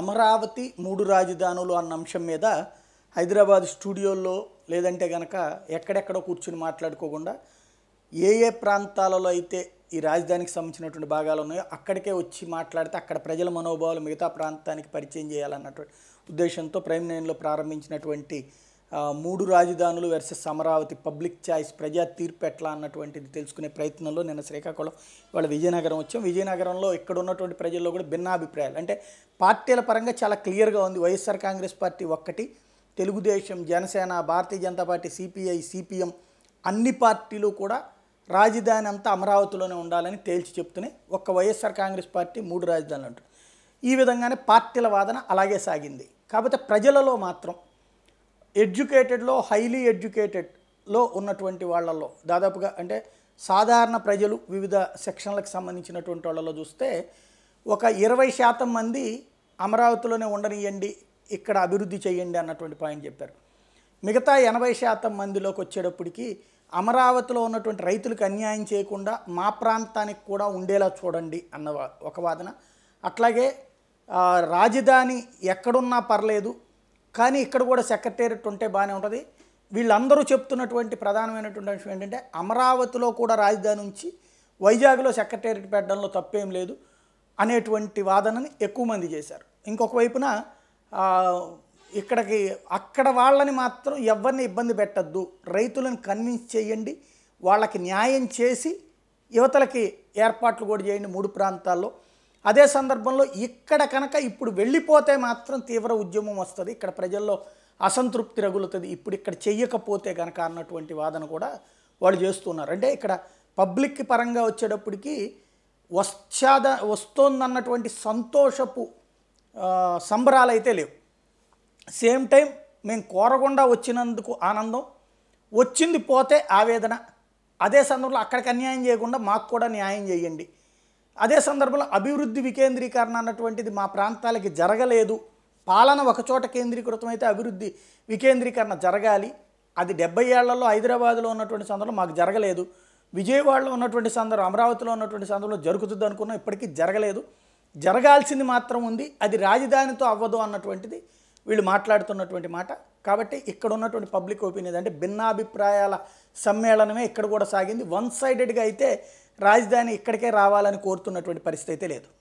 అమరావతి మూడు రాజధానులు అన్న అంశం మీద హైదరాబాద్ స్టూడియోల్లో లేదంటే గనక ఎక్కడెక్కడో కూర్చుని మాట్లాడుకోకుండా ఏ ఏ ప్రాంతాలలో అయితే ఈ రాజధానికి సంబంధించినటువంటి భాగాలు ఉన్నాయో అక్కడికే వచ్చి మాట్లాడితే అక్కడ ప్రజల మనోభావాలు మిగతా ప్రాంతానికి పరిచయం చేయాలన్నటువంటి ఉద్దేశంతో ప్రైమ్ నైన్లో ప్రారంభించినటువంటి మూడు రాజధానులు వర్సెస్ అమరావతి పబ్లిక్ ఛాయిస్ ప్రజా తీర్పు ఎట్లా అన్నటువంటిది తెలుసుకునే ప్రయత్నంలో నిన్న శ్రీకాకుళం ఇవాళ విజయనగరం వచ్చాం విజయనగరంలో ఇక్కడ ఉన్నటువంటి ప్రజల్లో కూడా భిన్నాభిప్రాయాలు అంటే పార్టీల పరంగా చాలా క్లియర్గా ఉంది వైఎస్ఆర్ కాంగ్రెస్ పార్టీ ఒక్కటి తెలుగుదేశం జనసేన భారతీయ జనతా పార్టీ సిపిఐ సిపిఎం అన్ని పార్టీలు కూడా రాజధాని అంతా అమరావతిలోనే ఉండాలని తేల్చి చెప్తూనే ఒక్క వైఎస్ఆర్ కాంగ్రెస్ పార్టీ మూడు రాజధానులు అంటారు ఈ విధంగానే పార్టీల వాదన అలాగే సాగింది కాకపోతే ప్రజలలో మాత్రం ఎడ్యుకేటెడ్లో హైలీ ఎడ్యుకేటెడ్లో ఉన్నటువంటి వాళ్ళల్లో దాదాపుగా అంటే సాధారణ ప్రజలు వివిధ సెక్షన్లకు సంబంధించినటువంటి వాళ్ళలో చూస్తే ఒక ఇరవై శాతం మంది అమరావతిలోనే ఉండనియండి ఇక్కడ అభివృద్ధి చేయండి అన్నటువంటి పాయింట్ చెప్పారు మిగతా ఎనభై శాతం మందిలోకి వచ్చేటప్పటికి అమరావతిలో ఉన్నటువంటి రైతులకు అన్యాయం చేయకుండా మా ప్రాంతానికి కూడా ఉండేలా చూడండి అన్న ఒక వాదన అట్లాగే రాజధాని ఎక్కడున్నా పర్లేదు కానీ ఇక్కడ కూడా సెక్రటేరియట్ ఉంటే బాగానే ఉంటుంది వీళ్ళందరూ చెప్తున్నటువంటి ప్రధానమైనటువంటి అంశం ఏంటంటే అమరావతిలో కూడా రాజధాని ఉంచి వైజాగ్లో సెక్రటేరియట్ పెట్టడంలో తప్పేం లేదు అనేటువంటి వాదనని ఎక్కువ మంది చేశారు ఇంకొక వైపున ఇక్కడికి అక్కడ వాళ్ళని మాత్రం ఎవరిని ఇబ్బంది పెట్టద్దు రైతులను కన్విన్స్ చేయండి వాళ్ళకి న్యాయం చేసి యువతలకి ఏర్పాట్లు కూడా చేయండి మూడు ప్రాంతాల్లో అదే సందర్భంలో ఇక్కడ కనుక ఇప్పుడు వెళ్ళిపోతే మాత్రం తీవ్ర ఉద్యమం వస్తుంది ఇక్కడ ప్రజల్లో అసంతృప్తి రగులుతుంది ఇప్పుడు ఇక్కడ చెయ్యకపోతే కనుక అన్నటువంటి వాదన కూడా వాళ్ళు చేస్తున్నారు అంటే ఇక్కడ పబ్లిక్ పరంగా వచ్చేటప్పటికి వచ్చాద వస్తోందన్నటువంటి సంతోషపు సంబరాలు అయితే లేవు సేమ్ టైం మేము కోరకుండా వచ్చినందుకు ఆనందం వచ్చింది పోతే ఆవేదన అదే సందర్భంలో అక్కడికి అన్యాయం చేయకుండా మాకు కూడా న్యాయం చేయండి అదే సందర్భంలో అభివృద్ధి వికేంద్రీకరణ అన్నటువంటిది మా ప్రాంతాలకి జరగలేదు పాలన ఒకచోట కేంద్రీకృతం అయితే అభివృద్ధి వికేంద్రీకరణ జరగాలి అది డెబ్బై ఏళ్లలో హైదరాబాద్లో ఉన్నటువంటి సందర్భం మాకు జరగలేదు విజయవాడలో ఉన్నటువంటి సందర్భం అమరావతిలో ఉన్నటువంటి సందర్భంలో జరుగుతుంది అనుకున్నాం ఇప్పటికీ జరగలేదు జరగాల్సింది మాత్రం ఉంది అది రాజధానితో అవ్వదు అన్నటువంటిది వీళ్ళు మాట్లాడుతున్నటువంటి మాట కాబట్టి ఇక్కడ ఉన్నటువంటి పబ్లిక్ ఒపీనియన్ అంటే భిన్నాభిప్రాయాల సమ్మేళనమే ఇక్కడ కూడా సాగింది వన్ సైడెడ్గా అయితే రాజధాని ఇక్కడికే రావాలని కోరుతున్నటువంటి పరిస్థితి అయితే లేదు